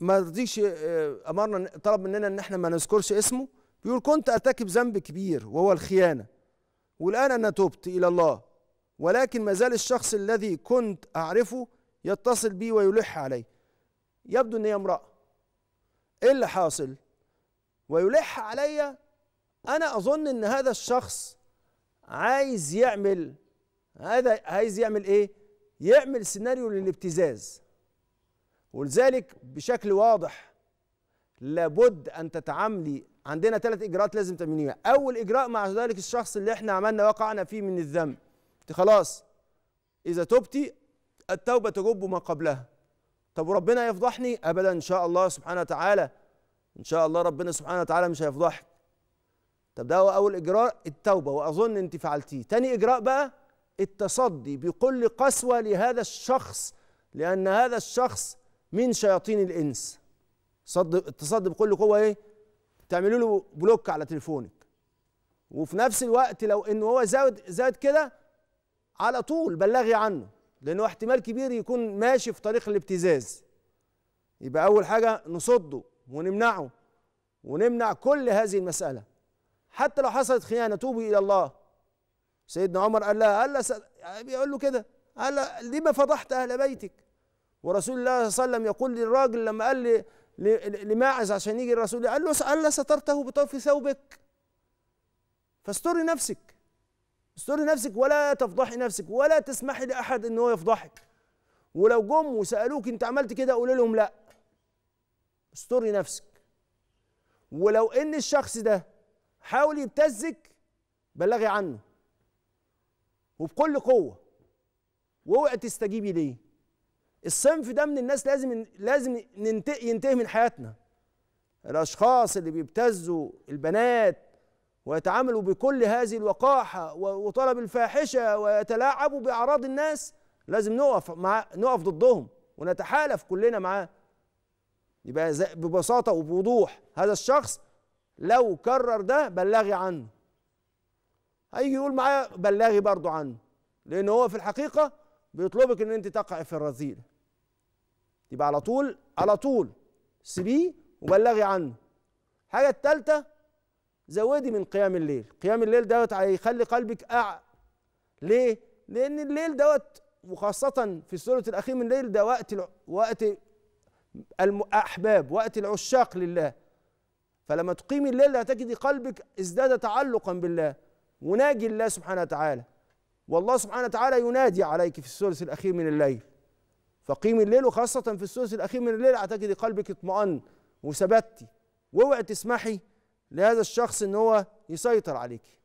ما رضيش آه، امرنا طلب مننا ان احنا ما نذكرش اسمه بيقول كنت ارتكب ذنب كبير وهو الخيانه والان انا تبت الى الله ولكن ما زال الشخص الذي كنت اعرفه يتصل بي ويلح علي يبدو ان هي امراه ايه اللي حاصل ويلح علي انا اظن ان هذا الشخص عايز يعمل هذا عايز يعمل ايه يعمل سيناريو للابتزاز ولذلك بشكل واضح لابد ان تتعاملي عندنا ثلاث اجراءات لازم تعمليها اول اجراء مع ذلك الشخص اللي احنا عملنا وقعنا فيه من الذنب انت خلاص اذا تبتي التوبه تجب ما قبلها طب وربنا يفضحني ابدا ان شاء الله سبحانه وتعالى ان شاء الله ربنا سبحانه وتعالى مش هيفضحك طب ده هو اول اجراء التوبه واظن انت فعلتيه تاني اجراء بقى التصدي بكل قسوه لهذا الشخص لان هذا الشخص من شياطين الانس صد اتصاد بكل قوه ايه تعملوا له بلوك على تليفونك وفي نفس الوقت لو ان هو زاد زاد كده على طول بلغي عنه لانه احتمال كبير يكون ماشي في طريق الابتزاز يبقى اول حاجه نصده ونمنعه ونمنع كل هذه المساله حتى لو حصلت خيانه توبي الى الله سيدنا عمر قال لها قال لها بيقول له كده قال لما فضحت اهل بيتك ورسول الله صلى الله عليه وسلم يقول للراجل لما قال لماعز عشان يجي الرسول قال له الا سترته بطرف ثوبك فاستري نفسك استري نفسك ولا تفضحي نفسك ولا تسمحي لاحد ان هو يفضحك ولو جم وسالوك انت عملت كده قولي لهم لا استري نفسك ولو ان الشخص ده حاول يبتزك بلغي عنه وبكل قوه واوعي تستجيبي ليه الصنف ده من الناس لازم لازم ينتهي من حياتنا الاشخاص اللي بيبتزوا البنات ويتعاملوا بكل هذه الوقاحه وطلب الفاحشه ويتلاعبوا باعراض الناس لازم نقف مع نقف ضدهم ونتحالف كلنا معاه يبقى ببساطه وبوضوح هذا الشخص لو كرر ده بلغي عنه هيجي يقول معايا بلغي برضه عنه لان هو في الحقيقه بيطلبك ان انت تقعي في الرذيله يبقى على طول على طول سيبيه وبلغي عنه الحاجه الثالثه زودي من قيام الليل قيام الليل دوت هيخلي قلبك أع ليه لان الليل دوت وخاصه في سوره الاخير من الليل ده وقت الع... وقت الاحباب وقت العشاق لله فلما تقيم الليل هتجدي قلبك ازداد تعلقا بالله وناجي الله سبحانه وتعالى والله سبحانه وتعالى ينادي عليك في الثلث الاخير من الليل فقيم الليل وخاصة في الثلث الأخير من الليل اعتقد قلبك اطمأن وثبتي واوعي تسمحي لهذا الشخص ان هو يسيطر عليكي